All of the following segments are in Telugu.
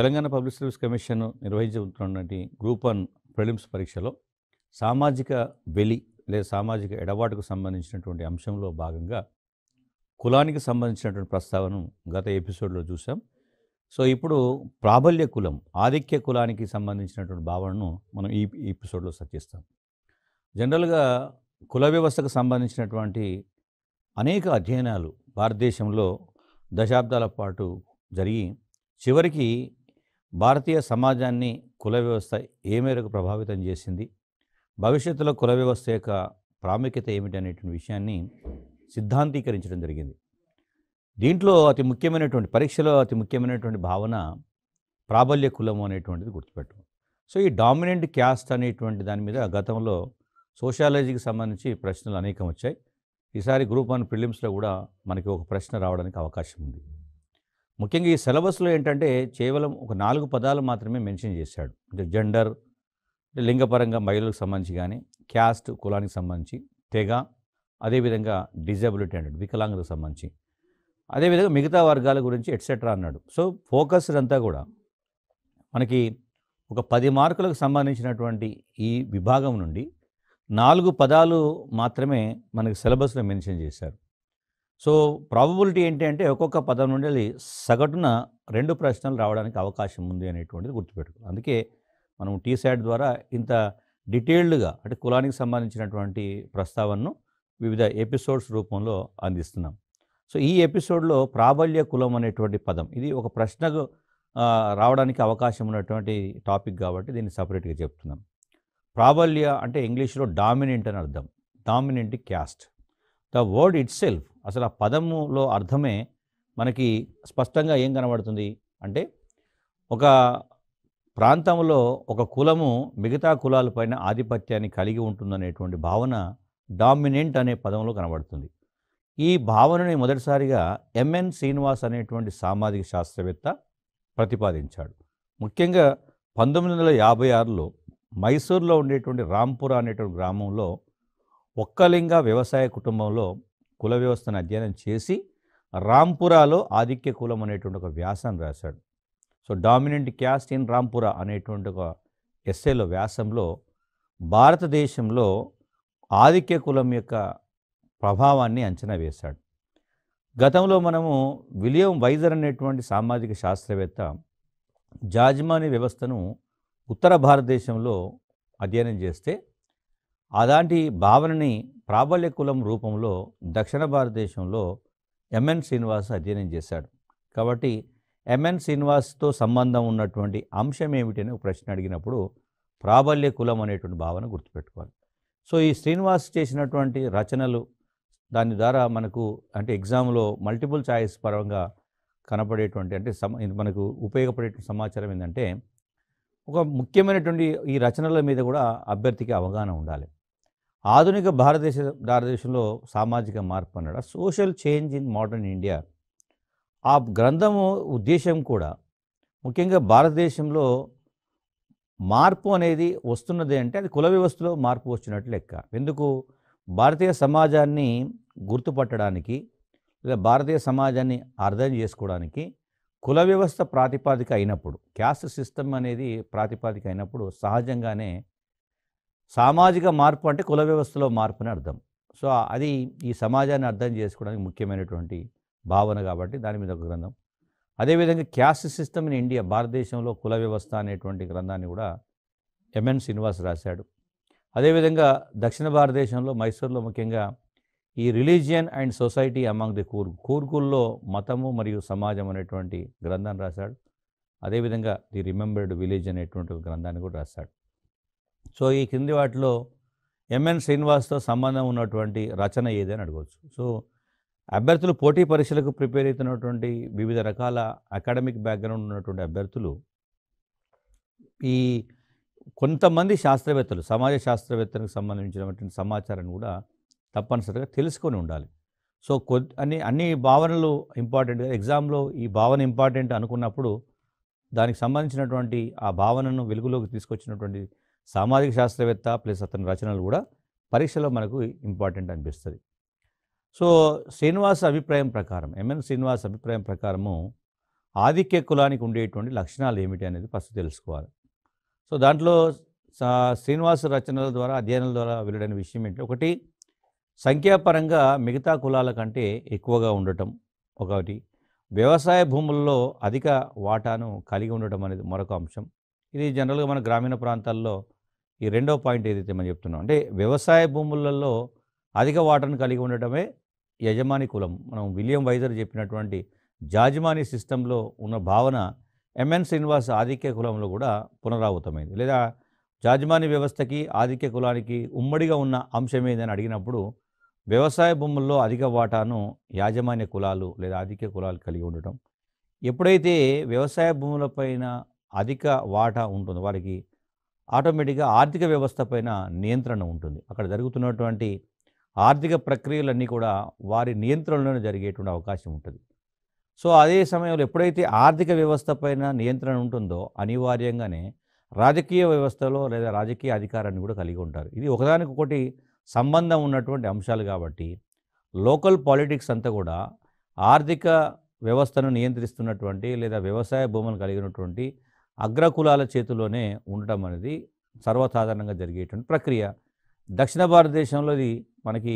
తెలంగాణ పబ్లిక్ సర్వీస్ కమిషన్ నిర్వహించుతున్నటువంటి గ్రూప్ వన్ ప్రిలిమ్స్ పరీక్షలో సామాజిక వెలి లేదా సామాజిక ఎడబాటుకు సంబంధించినటువంటి అంశంలో భాగంగా కులానికి సంబంధించినటువంటి ప్రస్తావన గత ఎపిసోడ్లో చూసాం సో ఇప్పుడు ప్రాబల్య కులం ఆధిక్య కులానికి సంబంధించినటువంటి భావనను మనం ఈ ఎపిసోడ్లో చర్చిస్తాం జనరల్గా కుల వ్యవస్థకు సంబంధించినటువంటి అనేక అధ్యయనాలు భారతదేశంలో దశాబ్దాల పాటు జరిగి చివరికి భారతీయ సమాజాన్ని కుల వ్యవస్థ ఏ మేరకు ప్రభావితం చేసింది భవిష్యత్తులో కుల వ్యవస్థ యొక్క ప్రాముఖ్యత ఏమిటనేటువంటి విషయాన్ని సిద్ధాంతీకరించడం జరిగింది దీంట్లో అతి ముఖ్యమైనటువంటి పరీక్షలో అతి ముఖ్యమైనటువంటి భావన ప్రాబల్య కులము అనేటువంటిది గుర్తుపెట్టు సో ఈ డామినెంట్ క్యాస్ట్ అనేటువంటి దాని మీద గతంలో సోషాలజీకి సంబంధించి ప్రశ్నలు అనేకం వచ్చాయి ఈసారి గ్రూప్ వన్ ప్రిలిమ్స్లో కూడా మనకి ఒక ప్రశ్న రావడానికి అవకాశం ఉంది ముఖ్యంగా ఈ సిలబస్లో ఏంటంటే కేవలం ఒక నాలుగు పదాలు మాత్రమే మెన్షన్ చేశాడు అంటే జెండర్ లింగపరంగా మహిళలకు సంబంధించి కానీ క్యాస్ట్ కులానికి సంబంధించి తెగ అదేవిధంగా డిజబిలిటీ అన్నాడు వికలాంగులకు సంబంధించి అదేవిధంగా మిగతా వర్గాల గురించి ఎట్సెట్రా అన్నాడు సో ఫోకస్డ్ అంతా కూడా మనకి ఒక పది మార్కులకు సంబంధించినటువంటి ఈ విభాగం నుండి నాలుగు పదాలు మాత్రమే మనకి సిలబస్లో మెన్షన్ చేశారు సో ప్రాబబిలిటీ ఏంటి అంటే ఒక్కొక్క పదం నుండి సగటున రెండు ప్రశ్నలు రావడానికి అవకాశం ఉంది అనేటువంటిది గుర్తుపెట్టుకో అందుకే మనం టీశాట్ ద్వారా ఇంత డీటెయిల్డ్గా అంటే కులానికి సంబంధించినటువంటి ప్రస్తావనను వివిధ ఎపిసోడ్స్ రూపంలో అందిస్తున్నాం సో ఈ ఎపిసోడ్లో ప్రాబల్య కులం అనేటువంటి పదం ఇది ఒక ప్రశ్నకు రావడానికి అవకాశం ఉన్నటువంటి టాపిక్ కాబట్టి దీన్ని సపరేట్గా చెప్తున్నాం ప్రాబల్య అంటే ఇంగ్లీష్లో డామినెంట్ అని అర్థం dominant caste the word itself అసలు ఆ పదములో అర్థమే మనకి స్పష్టంగా ఏం కనబడుతుంది అంటే ఒక ప్రాంతంలో ఒక కులము మిగతా కులాలపైన ఆధిపత్యాన్ని కలిగి ఉంటుందనేటువంటి భావన డామినెంట్ అనే పదంలో కనబడుతుంది ఈ భావనని మొదటిసారిగా ఎంఎన్ శ్రీనివాస్ అనేటువంటి సామాజిక శాస్త్రవేత్త ప్రతిపాదించాడు ముఖ్యంగా పంతొమ్మిది వందల యాభై ఆరులో మైసూర్లో ఉండేటువంటి రాంపుర అనేటువంటి గ్రామంలో ఒక్కలింగ వ్యవసాయ కుటుంబంలో కుల వ్యవస్థను అధ్యయనం చేసి రాంపురాలో ఆధిక్య కులం అనేటువంటి ఒక వ్యాసం రాశాడు so dominant caste in Rampura అనేటువంటి ఒక ఎస్ఏలో వ్యాసంలో భారతదేశంలో ఆధిక్య కులం యొక్క ప్రభావాన్ని అంచనా వేశాడు గతంలో మనము విలియం వైజర్ అనేటువంటి సామాజిక శాస్త్రవేత్త జాజ్మాని వ్యవస్థను ఉత్తర భారతదేశంలో అధ్యయనం చేస్తే అలాంటి భావనని ప్రాబల్య కులం రూపంలో దక్షిణ భారతదేశంలో ఎంఎన్ శ్రీనివాస్ అధ్యయనం చేశాడు కాబట్టి ఎంఎన్ శ్రీనివాస్తో సంబంధం ఉన్నటువంటి అంశం ఏమిటని ప్రశ్న అడిగినప్పుడు ప్రాబల్య కులం అనేటువంటి భావన గుర్తుపెట్టుకోవాలి సో ఈ శ్రీనివాస్ చేసినటువంటి రచనలు దాని ద్వారా మనకు అంటే ఎగ్జామ్లో మల్టిపుల్ ఛాయిస్ పరంగా కనపడేటువంటి అంటే మనకు ఉపయోగపడే సమాచారం ఏంటంటే ఒక ముఖ్యమైనటువంటి ఈ రచనల మీద కూడా అభ్యర్థికి అవగాహన ఉండాలి ఆధునిక భారతదేశ భారతదేశంలో సామాజిక మార్పు అన్నాడు social change in modern India ఆ గ్రంథము ఉద్దేశం కూడా ముఖ్యంగా భారతదేశంలో మార్పు అనేది వస్తున్నది అంటే అది కుల వ్యవస్థలో మార్పు వచ్చినట్లు లెక్క ఎందుకు భారతీయ సమాజాన్ని గుర్తుపట్టడానికి లేదా భారతీయ సమాజాన్ని అర్థం చేసుకోవడానికి కుల వ్యవస్థ ప్రాతిపాదిక అయినప్పుడు క్యాస్ట్ సిస్టమ్ అనేది ప్రాతిపాదిక అయినప్పుడు సహజంగానే సామాజిక మార్పు అంటే కుల వ్యవస్థలో మార్పు అని అర్థం సో అది ఈ సమాజాన్ని అర్థం చేసుకోవడానికి ముఖ్యమైనటువంటి భావన కాబట్టి దాని మీద ఒక గ్రంథం అదేవిధంగా క్యాస్ట్ సిస్టమ్ ఇన్ ఇండియా భారతదేశంలో కుల వ్యవస్థ అనేటువంటి గ్రంథాన్ని కూడా ఎంఎన్ శ్రీనివాస్ రాశాడు అదేవిధంగా దక్షిణ భారతదేశంలో మైసూర్లో ముఖ్యంగా ఈ religion and society among the Coorg కూర్గుల్లో మతము మరియు సమాజం అనేటువంటి గ్రంథాన్ని రాశాడు అదేవిధంగా ది రిమెంబర్డ్ విలేజ్ అనేటువంటి గ్రంథాన్ని కూడా రాశాడు సో ఈ కింది వాటిలో ఎంఎన్ శ్రీనివాస్తో సంబంధం ఉన్నటువంటి రచన అని అడగవచ్చు సో అభ్యర్థులు పోటీ పరీక్షలకు ప్రిపేర్ అవుతున్నటువంటి వివిధ రకాల అకాడమిక్ బ్యాక్గ్రౌండ్ ఉన్నటువంటి అభ్యర్థులు ఈ కొంతమంది శాస్త్రవేత్తలు సమాజ శాస్త్రవేత్తలకు సంబంధించినటువంటి సమాచారాన్ని కూడా తప్పనిసరిగా తెలుసుకొని ఉండాలి సో కొ అన్ని అన్ని భావనలు ఇంపార్టెంట్ ఎగ్జామ్లో ఈ భావన ఇంపార్టెంట్ అనుకున్నప్పుడు దానికి సంబంధించినటువంటి ఆ భావనను వెలుగులోకి తీసుకొచ్చినటువంటి సామాజిక శాస్త్రవేత్త ప్లస్ అతని రచనలు కూడా పరీక్షలో మనకు ఇంపార్టెంట్ అనిపిస్తుంది సో శ్రీనివాస్ అభిప్రాయం ప్రకారం ఎంఎన్ శ్రీనివాస్ అభిప్రాయం ప్రకారము ఆధిక్య కులానికి ఉండేటువంటి లక్షణాలు ఏమిటి అనేది ఫస్ట్ తెలుసుకోవాలి సో దాంట్లో శ్రీనివాస రచనల ద్వారా అధ్యయనాల ద్వారా వెళ్ళడైన విషయం ఏంటి ఒకటి సంఖ్యాపరంగా మిగతా కులాల కంటే ఎక్కువగా ఉండటం ఒకటి వ్యవసాయ భూముల్లో అధిక వాటాను కలిగి ఉండటం అనేది మరొక అంశం ఇది జనరల్గా మన గ్రామీణ ప్రాంతాల్లో ఈ రెండో పాయింట్ ఏదైతే మనం చెప్తున్నాం అంటే వ్యవసాయ భూములలో అధిక వాటర్ని కలిగి ఉండటమే యజమాని కులం మనం విలియం వైజర్ చెప్పినటువంటి జాజమాని సిస్టంలో ఉన్న భావన ఎంఎన్ శ్రీనివాస్ ఆధిక్య కులంలో కూడా పునరావృతమైంది లేదా జాజమాని వ్యవస్థకి ఆధిక్య కులానికి ఉమ్మడిగా ఉన్న అంశం ఏదని అడిగినప్పుడు వ్యవసాయ భూముల్లో అధిక వాటాను యాజమాన్య కులాలు లేదా ఆధిక్య కులాలు కలిగి ఉండటం ఎప్పుడైతే వ్యవసాయ భూములపైన అధిక వాటా ఉంటుంది వారికి ఆటోమేటిక్గా ఆర్థిక వ్యవస్థ పైన నియంత్రణ ఉంటుంది అక్కడ జరుగుతున్నటువంటి ఆర్థిక ప్రక్రియలన్నీ కూడా వారి నియంత్రణలోనే జరిగేటువంటి అవకాశం ఉంటుంది సో అదే సమయంలో ఎప్పుడైతే ఆర్థిక వ్యవస్థ పైన నియంత్రణ ఉంటుందో అనివార్యంగానే రాజకీయ వ్యవస్థలో లేదా రాజకీయ అధికారాన్ని కూడా కలిగి ఉంటారు ఇది ఒకదానికొకటి సంబంధం ఉన్నటువంటి అంశాలు కాబట్టి లోకల్ పాలిటిక్స్ అంతా కూడా ఆర్థిక వ్యవస్థను నియంత్రిస్తున్నటువంటి లేదా వ్యవసాయ భూములు కలిగినటువంటి అగ్రకులాల చేతిలోనే ఉండటం అనేది సర్వసాధారణంగా జరిగేటువంటి ప్రక్రియ దక్షిణ భారతదేశంలో ఇది మనకి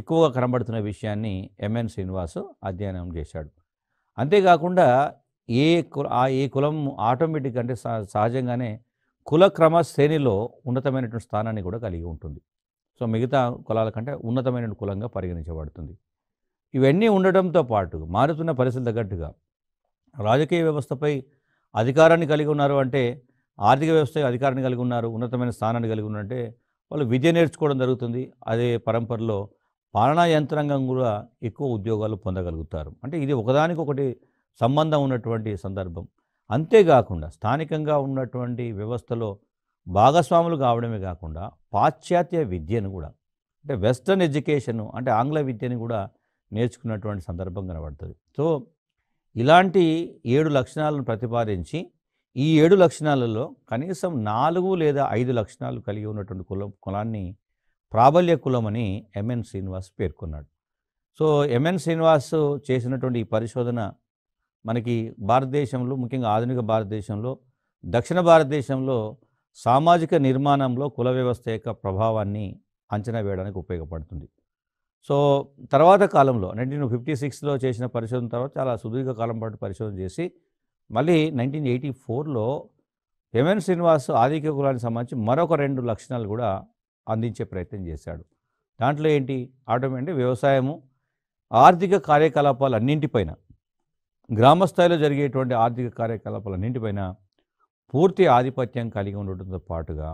ఎక్కువగా కనబడుతున్న విషయాన్ని ఎంఎన్ శ్రీనివాస్ అధ్యయనం చేశాడు అంతేకాకుండా ఏ కుల ఆ ఏ కులం ఆటోమేటిక్ అంటే సహజంగానే కుల క్రమ శ్రేణిలో ఉన్నతమైనటువంటి స్థానాన్ని కూడా కలిగి ఉంటుంది సో మిగతా కులాల కంటే ఉన్నతమైన కులంగా పరిగణించబడుతుంది ఇవన్నీ ఉండడంతో పాటు మారుతున్న పరిస్థితులు తగ్గట్టుగా రాజకీయ వ్యవస్థపై అధికారాన్ని కలిగి ఉన్నారు అంటే ఆర్థిక వ్యవస్థ అధికారాన్ని కలిగి ఉన్నారు ఉన్నతమైన స్థానాన్ని కలిగి ఉన్నారంటే వాళ్ళు విద్య నేర్చుకోవడం జరుగుతుంది అదే పరంపరలో పాలనా యంత్రాంగం కూడా ఎక్కువ ఉద్యోగాలు పొందగలుగుతారు అంటే ఇది ఒకదానికొకటి సంబంధం ఉన్నటువంటి సందర్భం అంతేకాకుండా స్థానికంగా ఉన్నటువంటి వ్యవస్థలో భాగస్వాములు కావడమే కాకుండా పాశ్చాత్య విద్యను కూడా అంటే వెస్ట్రన్ ఎడ్యుకేషను అంటే ఆంగ్ల విద్యను కూడా నేర్చుకున్నటువంటి సందర్భం కనబడుతుంది సో ఇలాంటి ఏడు లక్షణాలను ప్రతిపాదించి ఈ ఏడు లక్షణాలలో కనీసం నాలుగు లేదా ఐదు లక్షణాలు కలిగి ఉన్నటువంటి కులం కులాన్ని ప్రాబల్య కులం అని ఎంఎన్ శ్రీనివాస్ పేర్కొన్నాడు సో ఎంఎన్ శ్రీనివాస్ చేసినటువంటి ఈ పరిశోధన మనకి భారతదేశంలో ముఖ్యంగా ఆధునిక భారతదేశంలో దక్షిణ భారతదేశంలో సామాజిక నిర్మాణంలో కుల వ్యవస్థ యొక్క ప్రభావాన్ని అంచనా వేయడానికి ఉపయోగపడుతుంది సో తర్వాత కాలంలో నైన్టీన్ ఫిఫ్టీ సిక్స్లో చేసిన పరిశోధన తర్వాత చాలా సుదీర్ఘ కాలం పాటు పరిశోధన చేసి మళ్ళీ నైన్టీన్ ఎయిటీ ఫోర్లో హేమన్ శ్రీనివాస్ ఆధిక్య కులానికి సంబంధించి మరొక రెండు లక్షణాలు కూడా అందించే ప్రయత్నం చేశాడు దాంట్లో ఏంటి ఆటోమేటిక్ అంటే వ్యవసాయము ఆర్థిక కార్యకలాపాలు అన్నింటిపైన గ్రామస్థాయిలో జరిగేటువంటి ఆర్థిక కార్యకలాపాలు అన్నింటిపైన పూర్తి ఆధిపత్యం కలిగి ఉండటంతో పాటుగా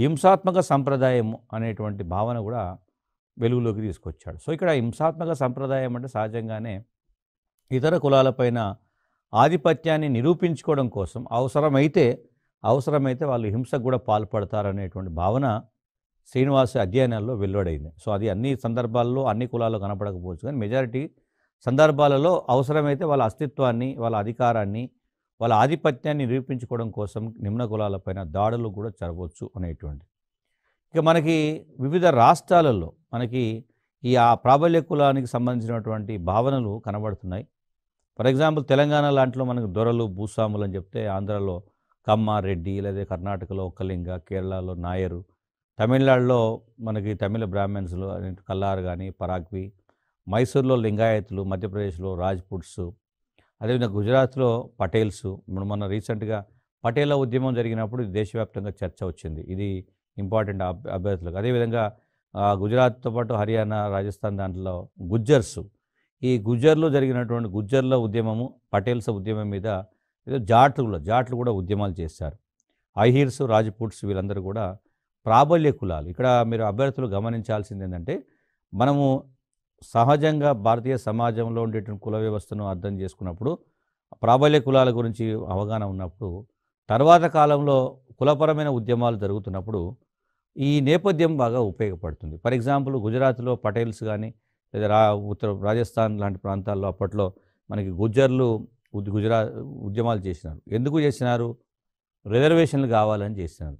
హింసాత్మక సంప్రదాయం అనేటువంటి భావన కూడా వెలుగులోకి తీసుకొచ్చాడు సో ఇక్కడ హింసాత్మక సంప్రదాయం అంటే సహజంగానే ఇతర కులాలపైన ఆధిపత్యాన్ని నిరూపించుకోవడం కోసం అవసరమైతే అవసరమైతే వాళ్ళు హింసకు కూడా పాల్పడతారనేటువంటి భావన శ్రీనివాస అధ్యయనాల్లో వెలువడైంది సో అది అన్ని సందర్భాల్లో అన్ని కులాల్లో కనపడకపోవచ్చు కానీ మెజారిటీ సందర్భాలలో అవసరమైతే వాళ్ళ అస్తిత్వాన్ని వాళ్ళ అధికారాన్ని వాళ్ళ ఆధిపత్యాన్ని నిరూపించుకోవడం కోసం నిమ్న కులాలపైన దాడులు కూడా జరగవచ్చు అనేటువంటి ఇక మనకి వివిధ రాష్ట్రాలలో మనకి ఈ ఆ ప్రాబల్య కులానికి సంబంధించినటువంటి భావనలు కనబడుతున్నాయి ఫర్ ఎగ్జాంపుల్ తెలంగాణ లాంటిలో మనకు దొరలు భూస్వాములు అని చెప్తే ఆంధ్రాలో కమ్మ రెడ్డి లేదా కర్ణాటకలో ఒక్కలింగ కేరళలో నాయరు తమిళనాడులో మనకి తమిళ బ్రాహ్మణ్స్లు కల్లారు కానీ పరాగ్వి మైసూర్లో లింగాయతులు మధ్యప్రదేశ్లో రాజ్పుట్స్ అదేవిధంగా గుజరాత్లో పటేల్స్ మొన్న రీసెంట్గా పటేల ఉద్యమం జరిగినప్పుడు దేశవ్యాప్తంగా చర్చ వచ్చింది ఇది ఇంపార్టెంట్ అభ్యర్థులకు అదేవిధంగా గుజరాత్తో పాటు హర్యానా రాజస్థాన్ దాంట్లో గుజ్జర్స్ ఈ గుజ్జర్లో జరిగినటువంటి గుజ్జర్ల ఉద్యమము పటేల్స్ ఉద్యమం మీద ఏదో జాట్లు జాట్లు కూడా ఉద్యమాలు చేశారు ఐహీర్స్ రాజపూట్స్ వీళ్ళందరూ కూడా ప్రాబల్య కులాలు ఇక్కడ మీరు అభ్యర్థులు గమనించాల్సింది ఏంటంటే మనము సహజంగా భారతీయ సమాజంలో ఉండేటువంటి కుల వ్యవస్థను అర్థం చేసుకున్నప్పుడు ప్రాబల్య కులాల గురించి అవగాహన ఉన్నప్పుడు తర్వాత కాలంలో కులపరమైన ఉద్యమాలు జరుగుతున్నప్పుడు ఈ నేపథ్యం బాగా ఉపయోగపడుతుంది ఫర్ ఎగ్జాంపుల్ గుజరాత్లో పటేల్స్ కానీ లేదా రా ఉత్తర రాజస్థాన్ లాంటి ప్రాంతాల్లో అప్పట్లో మనకి గుజ్జర్లు గుజరా ఉద్యమాలు చేసినారు ఎందుకు చేసినారు రిజర్వేషన్లు కావాలని చేసినారు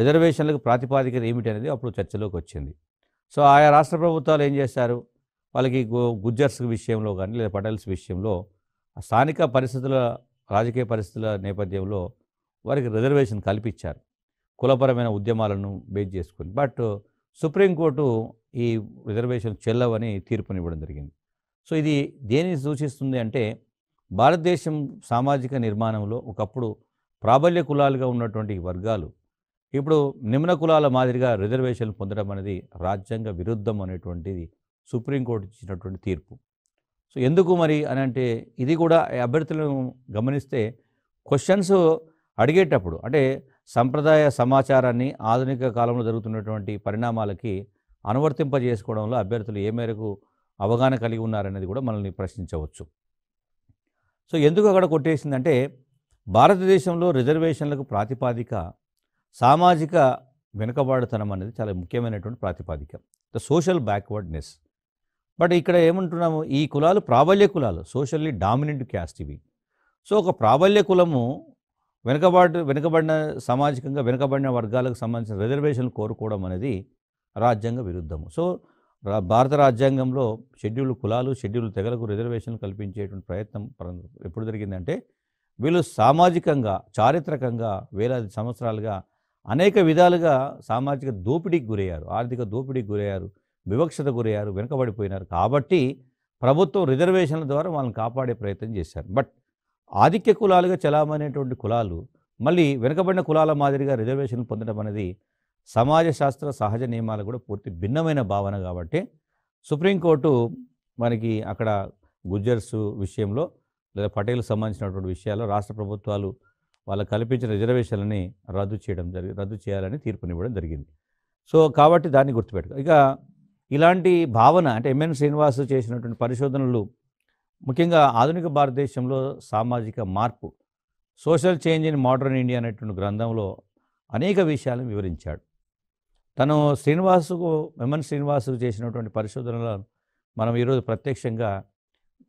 రిజర్వేషన్లకు ప్రాతిపాదికత ఏమిటి అనేది అప్పుడు చర్చలోకి వచ్చింది సో ఆయా రాష్ట్ర ప్రభుత్వాలు ఏం చేశారు వాళ్ళకి గుజ్జర్స్ విషయంలో కానీ లేదా పటేల్స్ విషయంలో స్థానిక పరిస్థితుల రాజకీయ పరిస్థితుల నేపథ్యంలో వారికి రిజర్వేషన్ కల్పించారు కులపరమైన ఉద్యమాలను బేస్ చేసుకుని బట్ సుప్రీంకోర్టు ఈ రిజర్వేషన్ చెల్లవని తీర్పునివ్వడం జరిగింది సో ఇది దేని సూచిస్తుంది అంటే భారతదేశం సామాజిక నిర్మాణంలో ఒకప్పుడు ప్రాబల్య కులాలుగా ఉన్నటువంటి వర్గాలు ఇప్పుడు నిమ్న కులాల మాదిరిగా రిజర్వేషన్లు పొందడం అనేది రాజ్యాంగ విరుద్ధం అనేటువంటిది సుప్రీంకోర్టు ఇచ్చినటువంటి తీర్పు సో ఎందుకు మరి అని అంటే ఇది కూడా అభ్యర్థులను గమనిస్తే క్వశ్చన్స్ అడిగేటప్పుడు అంటే సంప్రదాయ సమాచారాన్ని ఆధునిక కాలంలో జరుగుతున్నటువంటి పరిణామాలకి అనువర్తింపజేసుకోవడంలో అభ్యర్థులు ఏ మేరకు అవగాహన కలిగి ఉన్నారనేది కూడా మనల్ని ప్రశ్నించవచ్చు సో ఎందుకు అక్కడ కొట్టేసిందంటే భారతదేశంలో రిజర్వేషన్లకు ప్రాతిపాదిక సామాజిక వెనుకబాడుతనం అనేది చాలా ముఖ్యమైనటువంటి ప్రాతిపాదిక ద సోషల్ బ్యాక్వర్డ్నెస్ బట్ ఇక్కడ ఏమంటున్నాము ఈ కులాలు ప్రాబల్య కులాలు సోషల్లీ డామినెంట్ క్యాస్ట్ ఇవి సో ఒక ప్రాబల్య కులము వెనుకబాటు వెనుకబడిన సామాజికంగా వెనుకబడిన వర్గాలకు సంబంధించిన రిజర్వేషన్లు కోరుకోవడం అనేది రాజ్యాంగ విరుద్ధము సో భారత రాజ్యాంగంలో షెడ్యూల్ కులాలు షెడ్యూల్ తెగలకు రిజర్వేషన్లు కల్పించేటువంటి ప్రయత్నం ఎప్పుడు జరిగిందంటే వీళ్ళు సామాజికంగా చారిత్రకంగా వేలాది సంవత్సరాలుగా అనేక విధాలుగా సామాజిక దోపిడీకి గురయ్యారు ఆర్థిక దోపిడీకి గురయ్యారు వివక్షత గురయ్యారు వెనుకబడిపోయినారు కాబట్టి ప్రభుత్వం రిజర్వేషన్ల ద్వారా వాళ్ళని కాపాడే ప్రయత్నం చేశారు బట్ ఆధిక్య కులాలుగా చలామనేటువంటి కులాలు మళ్ళీ వెనుకబడిన కులాల మాదిరిగా రిజర్వేషన్లు పొందడం అనేది సమాజ శాస్త్ర సహజ నియమాలు కూడా పూర్తి భిన్నమైన భావన కాబట్టి సుప్రీంకోర్టు మనకి అక్కడ గుజ్జర్స్ విషయంలో లేదా పటేల్ సంబంధించినటువంటి విషయాల్లో రాష్ట్ర ప్రభుత్వాలు వాళ్ళు కల్పించిన రిజర్వేషన్లని రద్దు చేయడం జరిగి రద్దు చేయాలని తీర్పునివ్వడం జరిగింది సో కాబట్టి దాన్ని గుర్తుపెట్టుకో ఇక ఇలాంటి భావన అంటే ఎంఎన్ శ్రీనివాస్ చేసినటువంటి పరిశోధనలు ముఖ్యంగా ఆధునిక భారతదేశంలో సామాజిక మార్పు social change in modern India అనేటువంటి గ్రంథంలో అనేక విషయాలను వివరించాడు తను శ్రీనివాసుకు మెమన్ శ్రీనివాసుకు చేసినటువంటి పరిశోధనలను మనం ఈరోజు ప్రత్యక్షంగా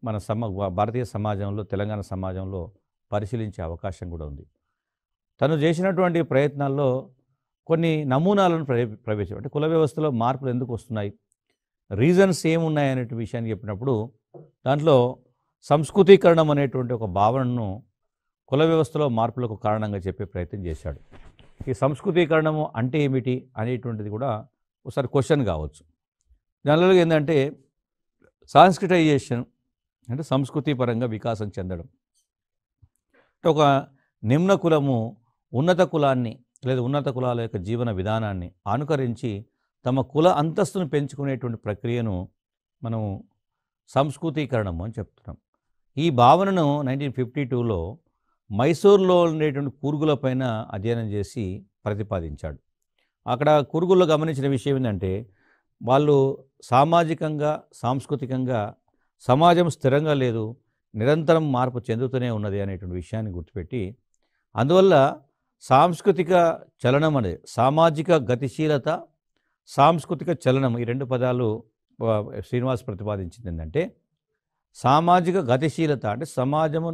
మన సమ భారతీయ సమాజంలో తెలంగాణ సమాజంలో పరిశీలించే అవకాశం కూడా ఉంది తను చేసినటువంటి ప్రయత్నాల్లో కొన్ని నమూనాలను ప్రవే ప్రవేశం అంటే కుల వ్యవస్థలో మార్పులు ఎందుకు వస్తున్నాయి రీజన్స్ ఏమున్నాయి అనేటువంటి విషయాన్ని చెప్పినప్పుడు దాంట్లో సంస్కృతీకరణం అనేటువంటి ఒక భావనను కుల వ్యవస్థలో మార్పులకు కారణంగా చెప్పే ప్రయత్నం చేశాడు ఈ సంస్కృతీకరణము అంటే ఏమిటి అనేటువంటిది కూడా ఒకసారి క్వశ్చన్ కావచ్చు దానిలో ఏంటంటే సాంస్కృటైజేషన్ అంటే సంస్కృతి పరంగా వికాసం చెందడం ఒక నిమ్న కులము ఉన్నత కులాన్ని లేదా ఉన్నత కులాల యొక్క జీవన విధానాన్ని అనుకరించి తమ కుల అంతస్తును పెంచుకునేటువంటి ప్రక్రియను మనము సంస్కృతీకరణము అని చెప్తున్నాం ఈ భావనను నైన్టీన్ ఫిఫ్టీ టూలో మైసూర్లో ఉండేటువంటి పైన అధ్యయనం చేసి ప్రతిపాదించాడు అక్కడ కూర్గుల్లో గమనించిన విషయం ఏంటంటే వాళ్ళు సామాజికంగా సాంస్కృతికంగా సమాజం స్థిరంగా లేదు నిరంతరం మార్పు చెందుతూనే ఉన్నది అనేటువంటి విషయాన్ని గుర్తుపెట్టి అందువల్ల సాంస్కృతిక చలనం అనేది సామాజిక గతిశీలత సాంస్కృతిక చలనం ఈ రెండు పదాలు శ్రీనివాస్ ప్రతిపాదించింది ఏంటంటే సామాజిక గతిశీలత అంటే సమాజము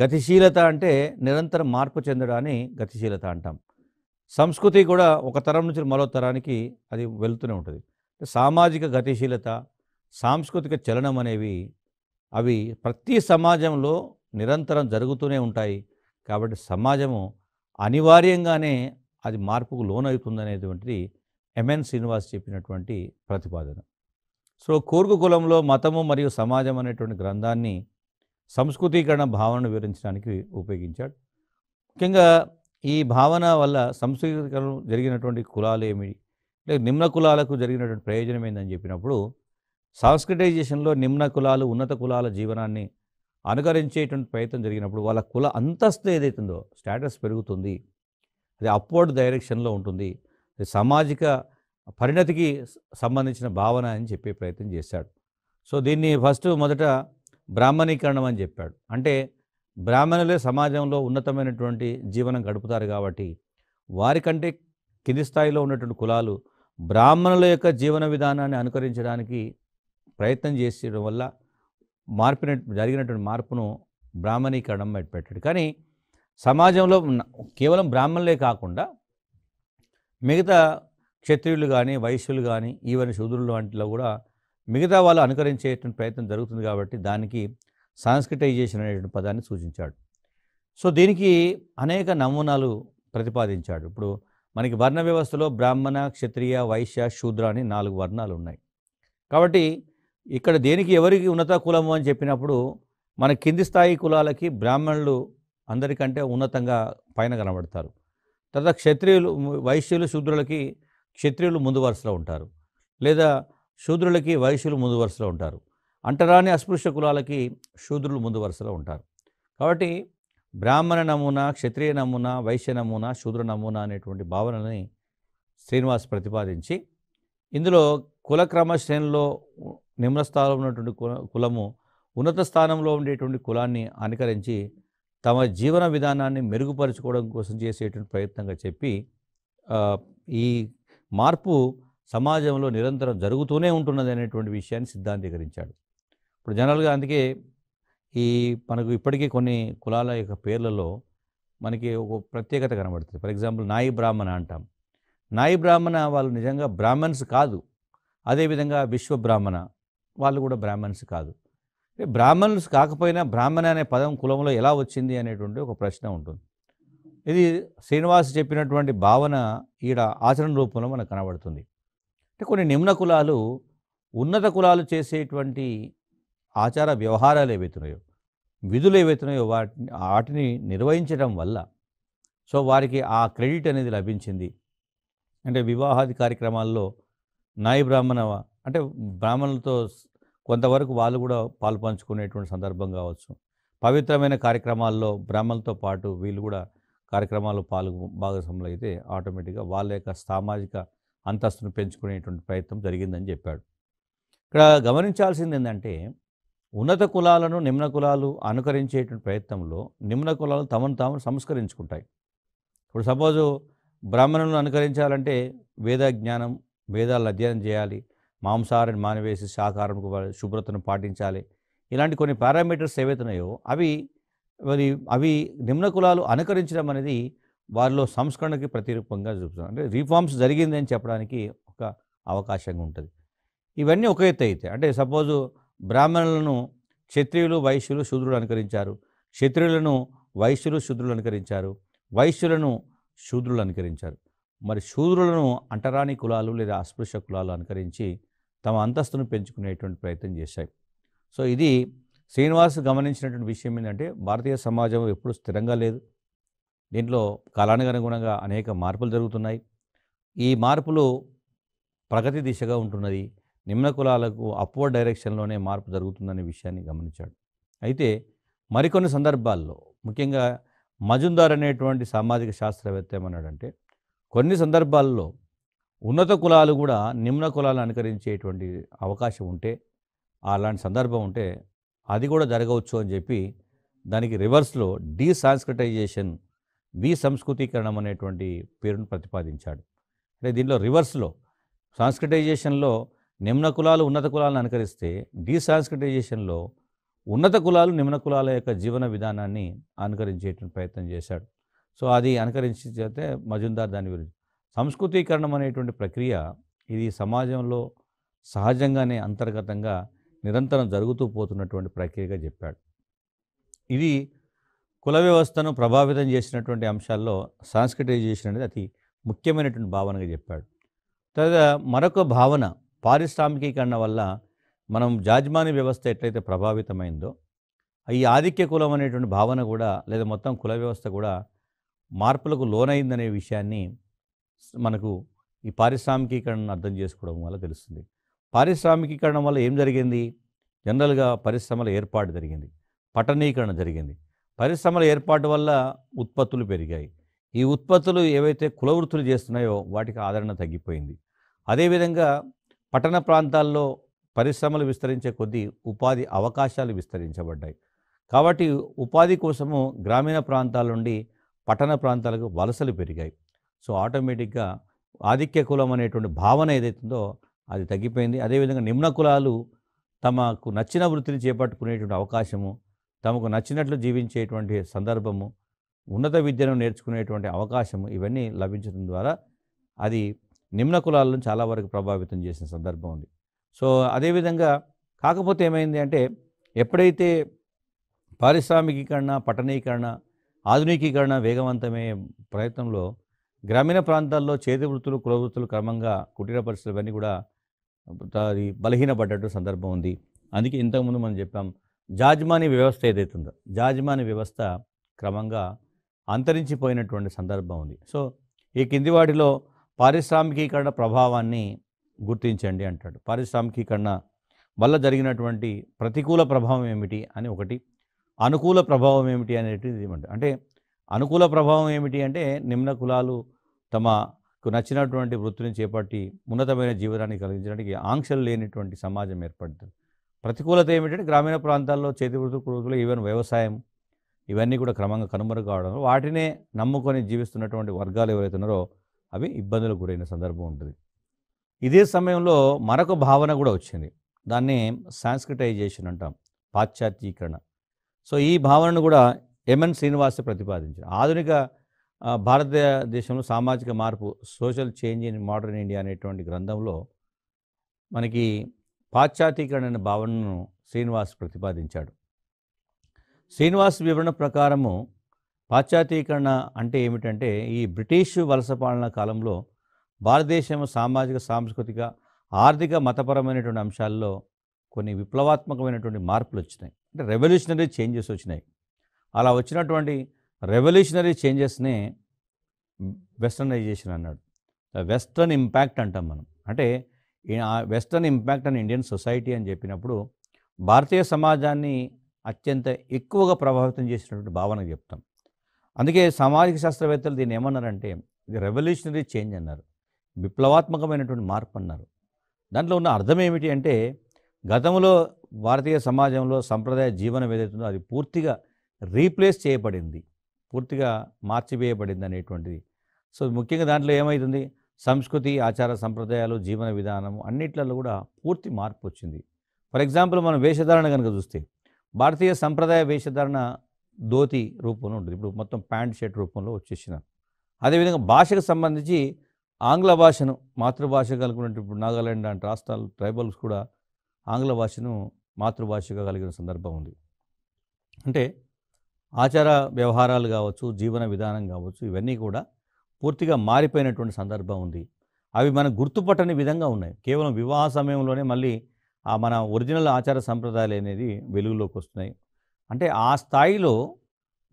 గతిశీలత అంటే నిరంతరం మార్పు చెందడాన్ని గతిశీలత అంటాం సంస్కృతి కూడా ఒక తరం నుంచి మరో తరానికి అది వెళ్తూనే ఉంటుంది సామాజిక గతిశీలత సాంస్కృతిక చలనం అనేవి అవి ప్రతి సమాజంలో నిరంతరం జరుగుతూనే ఉంటాయి కాబట్టి సమాజము అనివార్యంగానే అది మార్పుకు లోనవుతుందనేటువంటిది ఎంఎన్ శ్రీనివాస్ చెప్పినటువంటి ప్రతిపాదన సో కూర్గు కులంలో మతము మరియు సమాజం అనేటువంటి గ్రంథాన్ని సంస్కృతీకరణ భావనను వివరించడానికి ఉపయోగించాడు ముఖ్యంగా ఈ భావన వల్ల సంస్కృతీకరణ జరిగినటువంటి కులాలు ఏమి లేదా నిమ్న కులాలకు జరిగినటువంటి ప్రయోజనం ఏందని చెప్పినప్పుడు సాంస్కృటైజేషన్లో నిమ్న కులాలు ఉన్నత కులాల జీవనాన్ని అనుకరించేటువంటి ప్రయత్నం జరిగినప్పుడు వాళ్ళ కుల అంతస్తు ఏదైతుందో స్టేటస్ పెరుగుతుంది అది అప్వర్డ్ డైరెక్షన్లో ఉంటుంది అది సామాజిక పరిణతికి సంబంధించిన భావన అని చెప్పే ప్రయత్నం చేశాడు సో దీన్ని ఫస్ట్ మొదట బ్రాహ్మణీకరణం అని చెప్పాడు అంటే బ్రాహ్మణులే సమాజంలో ఉన్నతమైనటువంటి జీవనం గడుపుతారు కాబట్టి వారికంటే కింది స్థాయిలో ఉన్నటువంటి కులాలు బ్రాహ్మణుల యొక్క జీవన విధానాన్ని అనుకరించడానికి ప్రయత్నం చేసేయడం వల్ల మార్పిన జరిగినటువంటి మార్పును బ్రాహ్మణీకరణం పెట్టాడు కానీ సమాజంలో కేవలం బ్రాహ్మణులే కాకుండా మిగతా క్షత్రియులు కానీ వైశ్యులు కానీ ఈవెన్ శూద్రులు వంటిలో కూడా మిగతా వాళ్ళు అనుకరించేటువంటి ప్రయత్నం జరుగుతుంది కాబట్టి దానికి సాంస్క్రిటైజేషన్ అనేటువంటి పదాన్ని సూచించాడు సో దీనికి అనేక నమూనాలు ప్రతిపాదించాడు ఇప్పుడు మనకి వర్ణ వ్యవస్థలో బ్రాహ్మణ క్షత్రియ వైశ్య శూద్ర అని నాలుగు వర్ణాలు ఉన్నాయి కాబట్టి ఇక్కడ దేనికి ఎవరికి ఉన్నత కులము అని చెప్పినప్పుడు మన కింది స్థాయి కులాలకి బ్రాహ్మణులు అందరికంటే ఉన్నతంగా పైన కనబడతారు తర్వాత క్షత్రియులు వైశ్యులు శూద్రులకి క్షత్రియులు ముందు వరుసలో ఉంటారు లేదా శూద్రులకి వైశ్యులు ముందు వరుసలో ఉంటారు అంటరాని అస్పృశ్య కులాలకి శూద్రులు ముందు వరుసలో ఉంటారు కాబట్టి బ్రాహ్మణ నమూనా క్షత్రియ నమూనా వైశ్య నమూనా శూద్ర నమూనా అనేటువంటి భావనని శ్రీనివాస్ ప్రతిపాదించి ఇందులో కులక్రమ శ్రేణిలో నిమ్న స్థానంలో ఉన్నటువంటి కులము ఉన్నత స్థానంలో ఉండేటువంటి కులాన్ని అనుకరించి తమ జీవన విధానాన్ని మెరుగుపరుచుకోవడం కోసం చేసేటువంటి ప్రయత్నంగా చెప్పి ఈ మార్పు సమాజంలో నిరంతరం జరుగుతూనే ఉంటున్నది అనేటువంటి విషయాన్ని సిద్ధాంతీకరించాడు ఇప్పుడు జనరల్గా అందుకే ఈ మనకు ఇప్పటికీ కొన్ని కులాల యొక్క పేర్లలో మనకి ఒక ప్రత్యేకత కనబడుతుంది ఫర్ ఎగ్జాంపుల్ నాయి బ్రాహ్మణ అంటాం నాయి బ్రాహ్మణ వాళ్ళు నిజంగా బ్రాహ్మణ్స్ కాదు అదేవిధంగా విశ్వ బ్రాహ్మణ వాళ్ళు కూడా బ్రాహ్మణ్స్ కాదు బ్రాహ్మణులు కాకపోయినా బ్రాహ్మణ అనే పదం కులంలో ఎలా వచ్చింది అనేటువంటి ఒక ప్రశ్న ఉంటుంది ఇది శ్రీనివాస్ చెప్పినటువంటి భావన ఈడ ఆచరణ రూపంలో మనకు కనబడుతుంది అంటే కొన్ని నిమ్న కులాలు ఉన్నత కులాలు చేసేటువంటి ఆచార వ్యవహారాలు ఏవైతున్నాయో విధులు ఏవైతున్నాయో వాటిని వాటిని నిర్వహించడం వల్ల సో వారికి ఆ క్రెడిట్ అనేది లభించింది అంటే వివాహాది కార్యక్రమాల్లో నాయి బ్రాహ్మణ అంటే బ్రాహ్మణులతో కొంతవరకు వాళ్ళు కూడా పాలు పంచుకునేటువంటి సందర్భం కావచ్చు పవిత్రమైన కార్యక్రమాల్లో బ్రాహ్మణులతో పాటు వీళ్ళు కూడా కార్యక్రమాలు పాల్ భాగస్వాములు అయితే ఆటోమేటిక్గా వాళ్ళ యొక్క సామాజిక అంతస్తును పెంచుకునేటువంటి ప్రయత్నం జరిగిందని చెప్పాడు ఇక్కడ గమనించాల్సింది ఏంటంటే ఉన్నత కులాలను నిమ్న కులాలు అనుకరించేటువంటి ప్రయత్నంలో నిమ్న కులాలు తమను తాము సంస్కరించుకుంటాయి ఇప్పుడు సపోజు బ్రాహ్మణులను అనుకరించాలంటే వేద జ్ఞానం వేదాలు అధ్యయనం చేయాలి మాంసాహారాన్ని మానవేసి శాకాహారం శుభ్రతను పాటించాలి ఇలాంటి కొన్ని పారామీటర్స్ ఏవైతున్నాయో అవి మరి అవి నిమ్న కులాలు అనుకరించడం అనేది వారిలో సంస్కరణకి ప్రతిరూపంగా చూపుతాం అంటే రీఫార్మ్స్ జరిగిందని చెప్పడానికి ఒక అవకాశంగా ఉంటుంది ఇవన్నీ ఒక ఎత్తు అయితే అంటే సపోజు బ్రాహ్మణులను క్షత్రియులు వైశ్యులు శూద్రులు అనుకరించారు క్షత్రియులను వైశ్యులు శూద్రులు అనుకరించారు వైశ్యులను శూద్రులు అనుకరించారు మరి శూద్రులను అంటరాని కులాలు లేదా అస్పృశ్య కులాలు అనుకరించి తమ అంతస్తును పెంచుకునేటువంటి ప్రయత్నం చేశాయి సో ఇది శ్రీనివాస్ గమనించినటువంటి విషయం ఏంటంటే భారతీయ సమాజం ఎప్పుడు స్థిరంగా లేదు దీంట్లో అనుగుణంగా అనేక మార్పులు జరుగుతున్నాయి ఈ మార్పులు ప్రగతి దిశగా ఉంటున్నది నిమ్న కులాలకు అప్వర్డ్ డైరెక్షన్లోనే మార్పు జరుగుతుందనే విషయాన్ని గమనించాడు అయితే మరికొన్ని సందర్భాల్లో ముఖ్యంగా మజుందార్ అనేటువంటి సామాజిక శాస్త్రవేత్త ఏమన్నాడంటే కొన్ని సందర్భాల్లో ఉన్నత కులాలు కూడా నిమ్న కులాలను అనుకరించేటువంటి అవకాశం ఉంటే అలాంటి సందర్భం ఉంటే అది కూడా జరగవచ్చు అని చెప్పి దానికి రివర్స్లో డీ వి సంస్కృతీకరణం అనేటువంటి పేరును ప్రతిపాదించాడు అంటే దీనిలో రివర్స్లో సాంస్కృటైజేషన్లో నిమ్న కులాలు ఉన్నత కులాలను అనుకరిస్తే డీసాంస్కృటైజేషన్లో ఉన్నత కులాలు నిమ్న కులాల యొక్క జీవన విధానాన్ని అనుకరించేటువంటి ప్రయత్నం చేశాడు సో అది చేస్తే మజుందార్ దాని గురించి సంస్కృతీకరణం అనేటువంటి ప్రక్రియ ఇది సమాజంలో సహజంగానే అంతర్గతంగా నిరంతరం జరుగుతూ పోతున్నటువంటి ప్రక్రియగా చెప్పాడు ఇది కుల వ్యవస్థను ప్రభావితం చేసినటువంటి అంశాల్లో సాంస్కృటైజేషన్ అనేది అతి ముఖ్యమైనటువంటి భావనగా చెప్పాడు తర్వాత మరొక భావన పారిశ్రామికీకరణ వల్ల మనం జాజ్మాని వ్యవస్థ ఎట్లయితే ప్రభావితమైందో ఈ ఆధిక్య కులం అనేటువంటి భావన కూడా లేదా మొత్తం కుల వ్యవస్థ కూడా మార్పులకు లోనైందనే విషయాన్ని మనకు ఈ పారిశ్రామికీకరణను అర్థం చేసుకోవడం వల్ల తెలుస్తుంది పారిశ్రామికీకరణ వల్ల ఏం జరిగింది జనరల్గా పరిశ్రమల ఏర్పాటు జరిగింది పట్టణీకరణ జరిగింది పరిశ్రమల ఏర్పాటు వల్ల ఉత్పత్తులు పెరిగాయి ఈ ఉత్పత్తులు ఏవైతే కులవృత్తులు చేస్తున్నాయో వాటికి ఆదరణ తగ్గిపోయింది అదేవిధంగా పట్టణ ప్రాంతాల్లో పరిశ్రమలు విస్తరించే కొద్దీ ఉపాధి అవకాశాలు విస్తరించబడ్డాయి కాబట్టి ఉపాధి కోసము గ్రామీణ ప్రాంతాల నుండి పట్టణ ప్రాంతాలకు వలసలు పెరిగాయి సో ఆటోమేటిక్గా ఆధిక్య కులం అనేటువంటి భావన ఏదైతుందో అది తగ్గిపోయింది అదేవిధంగా నిమ్న కులాలు తమకు నచ్చిన వృత్తిని చేపట్టుకునేటువంటి అవకాశము తమకు నచ్చినట్లు జీవించేటువంటి సందర్భము ఉన్నత విద్యను నేర్చుకునేటువంటి అవకాశము ఇవన్నీ లభించడం ద్వారా అది నిమ్న కులాలను చాలా వరకు ప్రభావితం చేసిన సందర్భం ఉంది సో అదేవిధంగా కాకపోతే ఏమైంది అంటే ఎప్పుడైతే పారిశ్రామికీకరణ పట్టణీకరణ ఆధునికీకరణ వేగవంతమయ్యే ప్రయత్నంలో గ్రామీణ ప్రాంతాల్లో చేతి వృత్తులు కుల వృత్తులు క్రమంగా కుటీర పరిస్థితులు ఇవన్నీ కూడా అది బలహీనపడ్డట్టు సందర్భం ఉంది అందుకే ఇంతకుముందు మనం చెప్పాం జాజ్మాని వ్యవస్థ ఏదైతుందో జాజ్మాని వ్యవస్థ క్రమంగా అంతరించిపోయినటువంటి సందర్భం ఉంది సో ఈ కింది వాటిలో పారిశ్రామికీకరణ ప్రభావాన్ని గుర్తించండి అంటాడు పారిశ్రామికీకరణ వల్ల జరిగినటువంటి ప్రతికూల ప్రభావం ఏమిటి అని ఒకటి అనుకూల ప్రభావం ఏమిటి అనేటిది అంటే అనుకూల ప్రభావం ఏమిటి అంటే నిమ్న కులాలు తమ నచ్చినటువంటి వృత్తిని చేపట్టి ఉన్నతమైన జీవనాన్ని కలిగించడానికి ఆంక్షలు లేనిటువంటి సమాజం ఏర్పడుతుంది ప్రతికూలత ఏమిటంటే గ్రామీణ ప్రాంతాల్లో చేతి వృత్తులు వృత్తులు ఈవెన్ వ్యవసాయం ఇవన్నీ కూడా క్రమంగా కనుమరు కావడం వాటినే నమ్ముకొని జీవిస్తున్నటువంటి వర్గాలు ఎవరైతే ఉన్నారో అవి ఇబ్బందులకు గురైన సందర్భం ఉంటుంది ఇదే సమయంలో మరొక భావన కూడా వచ్చింది దాన్ని సాంస్క్రిటైజేషన్ అంటాం పాశ్చాత్యీకరణ సో ఈ భావనను కూడా ఎంఎన్ శ్రీనివాస్ ప్రతిపాదించారు ఆధునిక భారతదేశంలో సామాజిక మార్పు social change in modern India అనేటువంటి గ్రంథంలో మనకి పాశ్చాత్యీకరణ అనే భావనను శ్రీనివాస్ ప్రతిపాదించాడు శ్రీనివాస్ వివరణ ప్రకారము పాశ్చాతీకరణ అంటే ఏమిటంటే ఈ బ్రిటిష్ వలస పాలన కాలంలో భారతదేశం సామాజిక సాంస్కృతిక ఆర్థిక మతపరమైనటువంటి అంశాల్లో కొన్ని విప్లవాత్మకమైనటువంటి మార్పులు వచ్చినాయి అంటే రెవల్యూషనరీ చేంజెస్ వచ్చినాయి అలా వచ్చినటువంటి రెవల్యూషనరీ చేంజెస్ని వెస్టర్నైజేషన్ అన్నాడు వెస్ట్రన్ ఇంపాక్ట్ అంటాం మనం అంటే ఆ వెస్ట్రన్ ఇంపాక్ట్ అని ఇండియన్ సొసైటీ అని చెప్పినప్పుడు భారతీయ సమాజాన్ని అత్యంత ఎక్కువగా ప్రభావితం చేసినటువంటి భావన చెప్తాం అందుకే సామాజిక శాస్త్రవేత్తలు దీన్ని ఏమన్నారంటే ఇది రెవల్యూషనరీ చేంజ్ అన్నారు విప్లవాత్మకమైనటువంటి మార్పు అన్నారు దాంట్లో ఉన్న అర్థం ఏమిటి అంటే గతంలో భారతీయ సమాజంలో సంప్రదాయ జీవనం ఏదైతుందో అది పూర్తిగా రీప్లేస్ చేయబడింది పూర్తిగా మార్చివేయబడింది అనేటువంటిది సో ముఖ్యంగా దాంట్లో ఏమవుతుంది సంస్కృతి ఆచార సంప్రదాయాలు జీవన విధానం అన్నిట్లలో కూడా పూర్తి మార్పు వచ్చింది ఫర్ ఎగ్జాంపుల్ మనం వేషధారణ కనుక చూస్తే భారతీయ సంప్రదాయ వేషధారణ ధోతి రూపంలో ఉంటుంది ఇప్పుడు మొత్తం ప్యాంట్ షర్ట్ రూపంలో వచ్చేసినారు అదేవిధంగా భాషకు సంబంధించి ఆంగ్ల భాషను మాతృభాషగా ఇప్పుడు నాగాలాండ్ లాంటి రాష్ట్రాలు ట్రైబల్స్ కూడా ఆంగ్ల భాషను మాతృభాషగా కలిగిన సందర్భం ఉంది అంటే ఆచార వ్యవహారాలు కావచ్చు జీవన విధానం కావచ్చు ఇవన్నీ కూడా పూర్తిగా మారిపోయినటువంటి సందర్భం ఉంది అవి మనం గుర్తుపట్టని విధంగా ఉన్నాయి కేవలం వివాహ సమయంలోనే మళ్ళీ ఆ మన ఒరిజినల్ ఆచార సంప్రదాయాలు అనేది వెలుగులోకి వస్తున్నాయి అంటే ఆ స్థాయిలో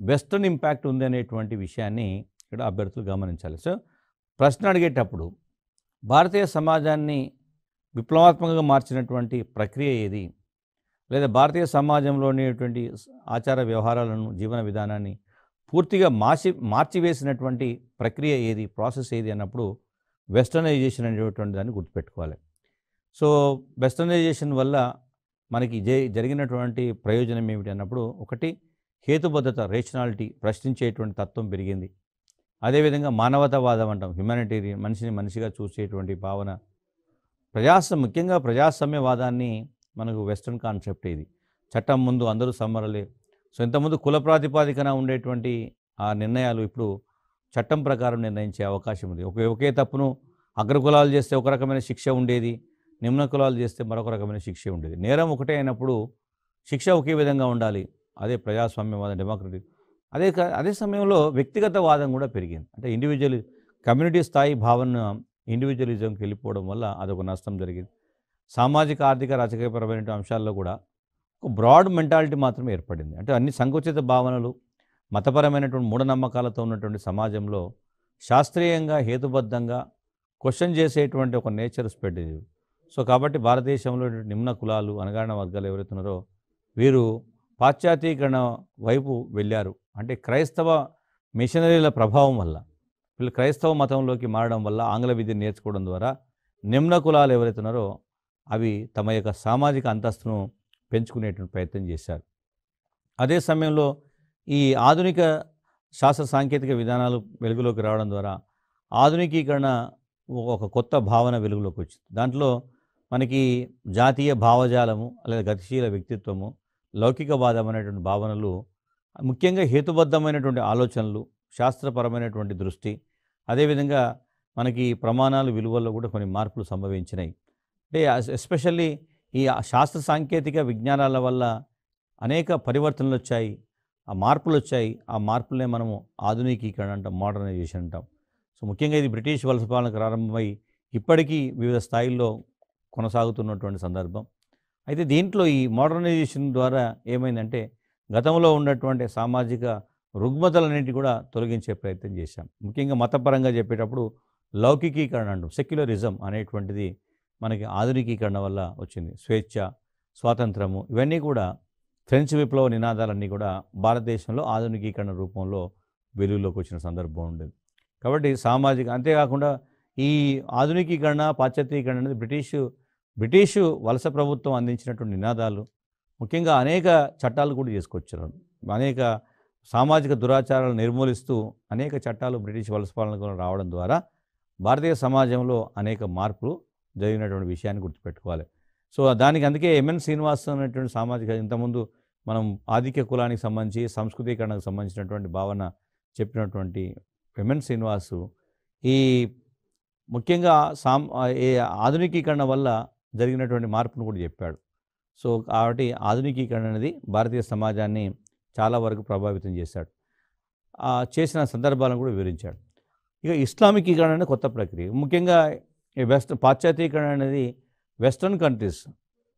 వెస్ట్రన్ ఇంపాక్ట్ ఉంది అనేటువంటి విషయాన్ని ఇక్కడ అభ్యర్థులు గమనించాలి సో ప్రశ్న అడిగేటప్పుడు భారతీయ సమాజాన్ని విప్లవాత్మకంగా మార్చినటువంటి ప్రక్రియ ఏది లేదా భారతీయ సమాజంలో ఉండేటువంటి ఆచార వ్యవహారాలను జీవన విధానాన్ని పూర్తిగా మార్చి మార్చివేసినటువంటి ప్రక్రియ ఏది ప్రాసెస్ ఏది అన్నప్పుడు వెస్టర్నైజేషన్ అనేటువంటి దాన్ని గుర్తుపెట్టుకోవాలి సో వెస్టర్నైజేషన్ వల్ల మనకి జరిగినటువంటి ప్రయోజనం ఏమిటి అన్నప్పుడు ఒకటి హేతుబద్ధత రేషనాలిటీ ప్రశ్నించేటువంటి తత్వం పెరిగింది అదేవిధంగా మానవతావాదం అంటాం హ్యుమానిటేరియన్ మనిషిని మనిషిగా చూసేటువంటి భావన ప్రజాస్వామ్య ముఖ్యంగా ప్రజాస్వామ్యవాదాన్ని మనకు వెస్ట్రన్ కాన్సెప్ట్ ఇది చట్టం ముందు అందరూ సమ్మరలే సో ఇంతకుముందు కుల ప్రాతిపాదికన ఉండేటువంటి ఆ నిర్ణయాలు ఇప్పుడు చట్టం ప్రకారం నిర్ణయించే అవకాశం ఉంది ఒక ఒకే తప్పును అగ్రకులాలు చేస్తే ఒక రకమైన శిక్ష ఉండేది నిమ్న కులాలు చేస్తే మరొక రకమైన శిక్ష ఉండేది నేరం ఒకటే అయినప్పుడు శిక్ష ఒకే విధంగా ఉండాలి అదే ప్రజాస్వామ్యవాదం డెమోక్రటిక్ అదే అదే సమయంలో వ్యక్తిగత వాదం కూడా పెరిగింది అంటే ఇండివిజువల్ కమ్యూనిటీ స్థాయి భావన ఇండివిజువలిజంకి వెళ్ళిపోవడం వల్ల అదొక నష్టం జరిగింది సామాజిక ఆర్థిక రాజకీయపరమైన అంశాల్లో కూడా ఒక బ్రాడ్ మెంటాలిటీ మాత్రమే ఏర్పడింది అంటే అన్ని సంకుచిత భావనలు మతపరమైనటువంటి మూఢనమ్మకాలతో ఉన్నటువంటి సమాజంలో శాస్త్రీయంగా హేతుబద్ధంగా క్వశ్చన్ చేసేటువంటి ఒక నేచర్ స్ప్రెడ్ సో కాబట్టి భారతదేశంలో నిమ్న కులాలు అనగాహన వర్గాలు ఎవరైతున్నారో వీరు పాశ్చాత్యీకరణ వైపు వెళ్ళారు అంటే క్రైస్తవ మిషనరీల ప్రభావం వల్ల వీళ్ళు క్రైస్తవ మతంలోకి మారడం వల్ల ఆంగ్ల విద్య నేర్చుకోవడం ద్వారా నిమ్న కులాలు ఎవరైతున్నారో అవి తమ యొక్క సామాజిక అంతస్తును పెంచుకునేటువంటి ప్రయత్నం చేశారు అదే సమయంలో ఈ ఆధునిక శాస్త్ర సాంకేతిక విధానాలు వెలుగులోకి రావడం ద్వారా ఆధునికీకరణ ఒక కొత్త భావన వెలుగులోకి వచ్చింది దాంట్లో మనకి జాతీయ భావజాలము లేదా గతిశీల వ్యక్తిత్వము లౌకికవాదం అనేటువంటి భావనలు ముఖ్యంగా హేతుబద్ధమైనటువంటి ఆలోచనలు శాస్త్రపరమైనటువంటి దృష్టి అదేవిధంగా మనకి ప్రమాణాలు విలువల్లో కూడా కొన్ని మార్పులు సంభవించినాయి అంటే ఎస్పెషల్లీ ఈ శాస్త్ర సాంకేతిక విజ్ఞానాల వల్ల అనేక పరివర్తనలు వచ్చాయి ఆ మార్పులు వచ్చాయి ఆ మార్పులనే మనము ఆధునికీకరణ అంటాం మోడర్నైజేషన్ అంటాం సో ముఖ్యంగా ఇది బ్రిటిష్ వలస పాలన ప్రారంభమై ఇప్పటికీ వివిధ స్థాయిల్లో కొనసాగుతున్నటువంటి సందర్భం అయితే దీంట్లో ఈ మోడర్నైజేషన్ ద్వారా ఏమైందంటే గతంలో ఉన్నటువంటి సామాజిక రుగ్మతలన్నింటి కూడా తొలగించే ప్రయత్నం చేశాం ముఖ్యంగా మతపరంగా చెప్పేటప్పుడు లౌకికీకరణ అంటాం సెక్యులరిజం అనేటువంటిది మనకి ఆధునికీకరణ వల్ల వచ్చింది స్వేచ్ఛ స్వాతంత్రము ఇవన్నీ కూడా ఫ్రెంచ్ విప్లవ నినాదాలన్నీ కూడా భారతదేశంలో ఆధునికీకరణ రూపంలో వెలుగులోకి వచ్చిన సందర్భం ఉండేది కాబట్టి సామాజిక అంతేకాకుండా ఈ ఆధునికీకరణ పాశ్చాత్యీకరణ అనేది బ్రిటిషు బ్రిటిషు వలస ప్రభుత్వం అందించినటువంటి నినాదాలు ముఖ్యంగా అనేక చట్టాలు కూడా తీసుకొచ్చారు అనేక సామాజిక దురాచారాలు నిర్మూలిస్తూ అనేక చట్టాలు బ్రిటిష్ వలస పాలనకు రావడం ద్వారా భారతీయ సమాజంలో అనేక మార్పులు జరిగినటువంటి విషయాన్ని గుర్తుపెట్టుకోవాలి సో దానికి అందుకే ఎంఎన్ శ్రీనివాస్ అనేటువంటి సామాజిక ఇంతకుముందు మనం ఆధిక్య కులానికి సంబంధించి సంస్కృతీకరణకు సంబంధించినటువంటి భావన చెప్పినటువంటి ఎంఎన్ శ్రీనివాసు ఈ ముఖ్యంగా సాం ఆధునికీకరణ వల్ల జరిగినటువంటి మార్పును కూడా చెప్పాడు సో కాబట్టి ఆధునికీకరణ అనేది భారతీయ సమాజాన్ని చాలా వరకు ప్రభావితం చేశాడు చేసిన సందర్భాలను కూడా వివరించాడు ఇక ఇస్లామికీకరణ అనేది కొత్త ప్రక్రియ ముఖ్యంగా ఈ వెస్ట్ పాశ్చాత్యీకరణ అనేది వెస్ట్రన్ కంట్రీస్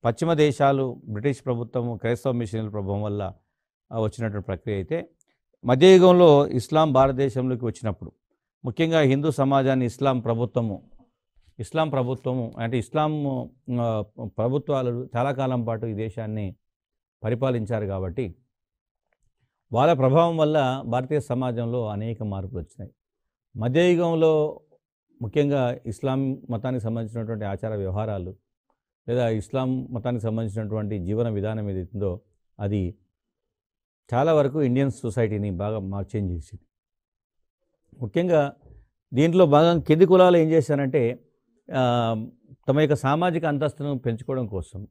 పశ్చిమ దేశాలు బ్రిటిష్ ప్రభుత్వం క్రైస్తవ మిషనరీల ప్రభావం వల్ల వచ్చినటువంటి ప్రక్రియ అయితే మధ్యయుగంలో ఇస్లాం భారతదేశంలోకి వచ్చినప్పుడు ముఖ్యంగా హిందూ సమాజాన్ని ఇస్లాం ప్రభుత్వము ఇస్లాం ప్రభుత్వము అంటే ఇస్లాం ప్రభుత్వాలు చాలా కాలం పాటు ఈ దేశాన్ని పరిపాలించారు కాబట్టి వాళ్ళ ప్రభావం వల్ల భారతీయ సమాజంలో అనేక మార్పులు వచ్చినాయి మధ్యయుగంలో ముఖ్యంగా ఇస్లాం మతానికి సంబంధించినటువంటి ఆచార వ్యవహారాలు లేదా ఇస్లాం మతానికి సంబంధించినటువంటి జీవన విధానం ఏదైతుందో అది చాలా వరకు ఇండియన్ సొసైటీని బాగా మార్చేంజ్ చేసింది ముఖ్యంగా దీంట్లో భాగం కింది కులాలు ఏం చేశారంటే తమ యొక్క సామాజిక అంతస్తును పెంచుకోవడం కోసం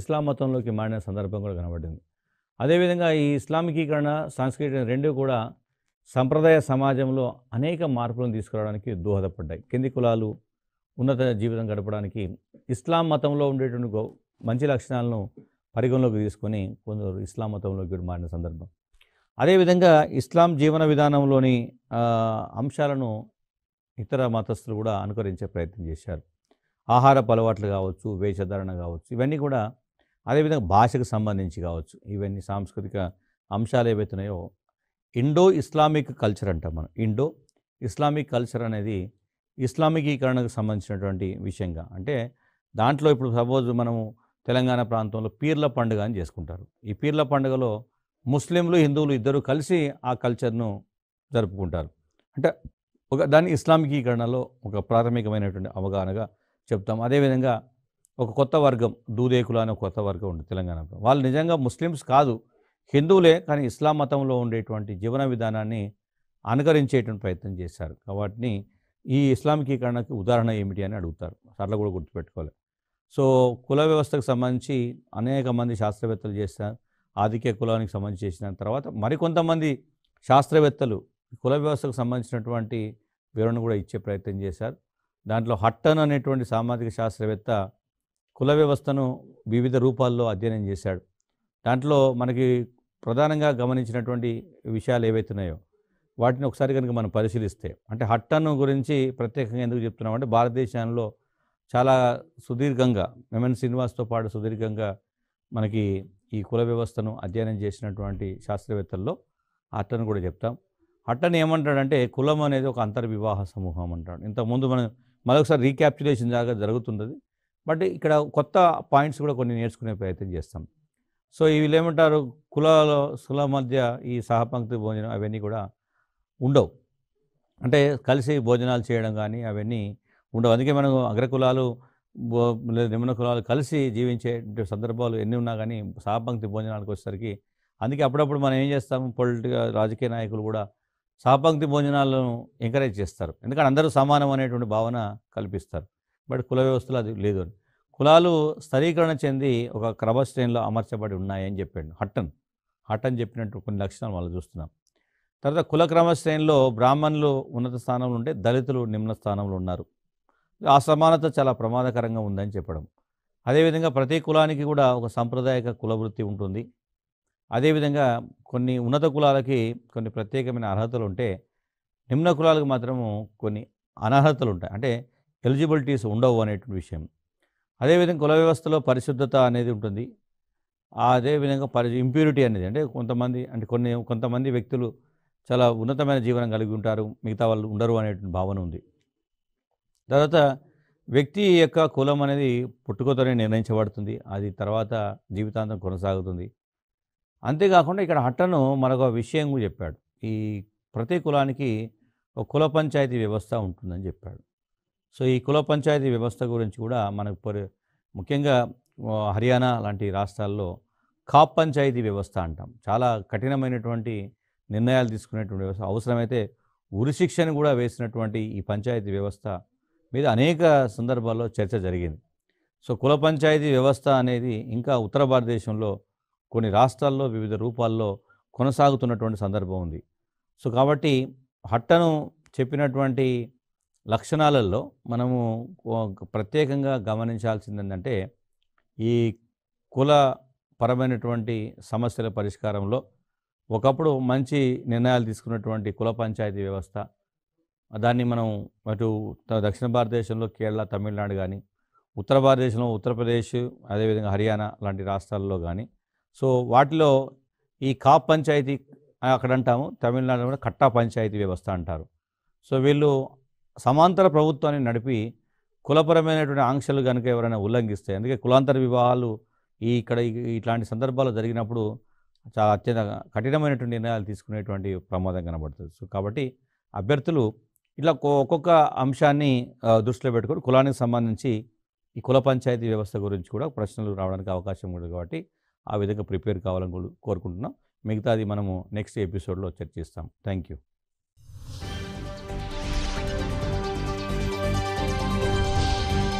ఇస్లాం మతంలోకి మారిన సందర్భం కూడా కనబడింది అదేవిధంగా ఈ ఇస్లామికీకరణ సాంస్కృతిక రెండూ కూడా సంప్రదాయ సమాజంలో అనేక మార్పులను తీసుకురావడానికి దోహదపడ్డాయి కింది కులాలు ఉన్నత జీవితం గడపడానికి ఇస్లాం మతంలో ఉండేటువంటి మంచి లక్షణాలను పరిగణలోకి తీసుకొని కొందరు ఇస్లాం మతంలోకి మారిన సందర్భం అదేవిధంగా ఇస్లాం జీవన విధానంలోని అంశాలను ఇతర మతస్థులు కూడా అనుకరించే ప్రయత్నం చేశారు ఆహార అలవాట్లు కావచ్చు వేషధారణ కావచ్చు ఇవన్నీ కూడా అదేవిధంగా భాషకు సంబంధించి కావచ్చు ఇవన్నీ సాంస్కృతిక అంశాలు ఏవైతున్నాయో ఇండో ఇస్లామిక్ కల్చర్ అంటాం మనం ఇండో ఇస్లామిక్ కల్చర్ అనేది ఇస్లామికీకరణకు సంబంధించినటువంటి విషయంగా అంటే దాంట్లో ఇప్పుడు సపోజ్ మనము తెలంగాణ ప్రాంతంలో పీర్ల పండుగ అని చేసుకుంటారు ఈ పీర్ల పండుగలో ముస్లింలు హిందువులు ఇద్దరు కలిసి ఆ కల్చర్ను జరుపుకుంటారు అంటే ఒక దాన్ని ఇస్లామికీకరణలో ఒక ప్రాథమికమైనటువంటి అవగాహనగా చెప్తాం అదేవిధంగా ఒక కొత్త వర్గం దూదేకులు అనే కొత్త వర్గం ఉంది తెలంగాణ వాళ్ళు నిజంగా ముస్లిమ్స్ కాదు హిందువులే కానీ ఇస్లాం మతంలో ఉండేటువంటి జీవన విధానాన్ని అనుకరించేటువంటి ప్రయత్నం చేశారు కాబట్టి ఈ ఇస్లామికీకరణకు ఉదాహరణ ఏమిటి అని అడుగుతారు అట్లా కూడా గుర్తుపెట్టుకోవాలి సో కుల వ్యవస్థకు సంబంధించి అనేక మంది శాస్త్రవేత్తలు చేశారు ఆధిక్య కులానికి సంబంధించి చేసిన తర్వాత మరికొంతమంది శాస్త్రవేత్తలు కుల వ్యవస్థకు సంబంధించినటువంటి వివరణ కూడా ఇచ్చే ప్రయత్నం చేశారు దాంట్లో హట్టన్ అనేటువంటి సామాజిక శాస్త్రవేత్త కుల వ్యవస్థను వివిధ రూపాల్లో అధ్యయనం చేశాడు దాంట్లో మనకి ప్రధానంగా గమనించినటువంటి విషయాలు ఏవైతున్నాయో వాటిని ఒకసారి కనుక మనం పరిశీలిస్తే అంటే హట్టను గురించి ప్రత్యేకంగా ఎందుకు చెప్తున్నామంటే భారతదేశంలో చాలా సుదీర్ఘంగా మెమన్ శ్రీనివాస్తో పాటు సుదీర్ఘంగా మనకి ఈ కుల వ్యవస్థను అధ్యయనం చేసినటువంటి శాస్త్రవేత్తల్లో హట్టను కూడా చెప్తాం హట్టన్ ఏమంటాడంటే కులం అనేది ఒక అంతర్వివాహ సమూహం అంటాడు ఇంతకుముందు మనం మరొకసారి రీక్యాప్చులేషన్ దాకా జరుగుతుంది బట్ ఇక్కడ కొత్త పాయింట్స్ కూడా కొన్ని నేర్చుకునే ప్రయత్నం చేస్తాం సో వీళ్ళు ఏమంటారు కులాల కుల మధ్య ఈ సహపంక్తి భోజనం అవన్నీ కూడా ఉండవు అంటే కలిసి భోజనాలు చేయడం కానీ అవన్నీ ఉండవు అందుకే మనం అగ్రకులాలు నిమ్మ కులాలు కలిసి జీవించే సందర్భాలు ఎన్ని ఉన్నా కానీ సహపంక్తి భోజనాలకు వచ్చేసరికి అందుకే అప్పుడప్పుడు మనం ఏం చేస్తాము పొలిటికల్ రాజకీయ నాయకులు కూడా సహపంక్తి భోజనాలను ఎంకరేజ్ చేస్తారు ఎందుకంటే అందరూ సమానం అనేటువంటి భావన కల్పిస్తారు బట్ కుల వ్యవస్థలో అది లేదు అని కులాలు స్థలీకరణ చెంది ఒక క్రమశ్రేణిలో అమర్చబడి ఉన్నాయని చెప్పాడు హట్టన్ హట్టన్ చెప్పినట్టు కొన్ని లక్షణాలు వాళ్ళు చూస్తున్నాం తర్వాత కుల క్రమశ్రేణిలో బ్రాహ్మణులు ఉన్నత స్థానంలో ఉంటే దళితులు నిమ్న స్థానంలో ఉన్నారు ఆ సమానత చాలా ప్రమాదకరంగా ఉందని చెప్పడం అదేవిధంగా ప్రతి కులానికి కూడా ఒక సాంప్రదాయక కులవృత్తి ఉంటుంది అదేవిధంగా కొన్ని ఉన్నత కులాలకి కొన్ని ప్రత్యేకమైన అర్హతలు ఉంటే నిమ్న కులాలకు మాత్రము కొన్ని అనర్హతలు ఉంటాయి అంటే ఎలిజిబిలిటీస్ ఉండవు అనేటువంటి విషయం అదేవిధంగా కుల వ్యవస్థలో పరిశుద్ధత అనేది ఉంటుంది అదేవిధంగా పరి ఇంప్యూరిటీ అనేది అంటే కొంతమంది అంటే కొన్ని కొంతమంది వ్యక్తులు చాలా ఉన్నతమైన జీవనం కలిగి ఉంటారు మిగతా వాళ్ళు ఉండరు అనే భావన ఉంది తర్వాత వ్యక్తి యొక్క కులం అనేది పుట్టుకతోనే నిర్ణయించబడుతుంది అది తర్వాత జీవితాంతం కొనసాగుతుంది అంతేకాకుండా ఇక్కడ హట్టను మరొక విషయం చెప్పాడు ఈ ప్రతి కులానికి ఒక కుల పంచాయతీ వ్యవస్థ ఉంటుందని చెప్పాడు సో ఈ కుల పంచాయతీ వ్యవస్థ గురించి కూడా మనకు ముఖ్యంగా హర్యానా లాంటి రాష్ట్రాల్లో కాప్ పంచాయతీ వ్యవస్థ అంటాం చాలా కఠినమైనటువంటి నిర్ణయాలు తీసుకునేటువంటి వ్యవస్థ అవసరమైతే ఉరిశిక్షను కూడా వేసినటువంటి ఈ పంచాయతీ వ్యవస్థ మీద అనేక సందర్భాల్లో చర్చ జరిగింది సో కుల పంచాయతీ వ్యవస్థ అనేది ఇంకా ఉత్తర భారతదేశంలో కొన్ని రాష్ట్రాల్లో వివిధ రూపాల్లో కొనసాగుతున్నటువంటి సందర్భం ఉంది సో కాబట్టి హట్టను చెప్పినటువంటి లక్షణాలలో మనము ప్రత్యేకంగా గమనించాల్సింది ఏంటంటే ఈ కుల పరమైనటువంటి సమస్యల పరిష్కారంలో ఒకప్పుడు మంచి నిర్ణయాలు తీసుకున్నటువంటి కుల పంచాయతీ వ్యవస్థ దాన్ని మనం అటు దక్షిణ భారతదేశంలో కేరళ తమిళనాడు కానీ ఉత్తర భారతదేశంలో ఉత్తరప్రదేశ్ అదేవిధంగా హర్యానా లాంటి రాష్ట్రాల్లో కానీ సో వాటిలో ఈ కాప్ పంచాయతీ అక్కడ అంటాము తమిళనాడు కూడా కట్టా పంచాయతీ వ్యవస్థ అంటారు సో వీళ్ళు సమాంతర ప్రభుత్వాన్ని నడిపి కులపరమైనటువంటి ఆంక్షలు కనుక ఎవరైనా ఉల్లంఘిస్తాయి అందుకే కులాంతర వివాహాలు ఈ ఇక్కడ ఇట్లాంటి సందర్భాలు జరిగినప్పుడు చాలా అత్యంత కఠినమైనటువంటి నిర్ణయాలు తీసుకునేటువంటి ప్రమాదం కనబడుతుంది సో కాబట్టి అభ్యర్థులు ఇట్లా ఒక్కొక్క అంశాన్ని దృష్టిలో పెట్టుకొని కులానికి సంబంధించి ఈ కుల పంచాయతీ వ్యవస్థ గురించి కూడా ప్రశ్నలు రావడానికి అవకాశం ఉండదు కాబట్టి ఆ విధంగా ప్రిపేర్ కావాలని కోరుకుంటున్నాం మిగతాది మనము నెక్స్ట్ ఎపిసోడ్లో చర్చిస్తాం థ్యాంక్ యూ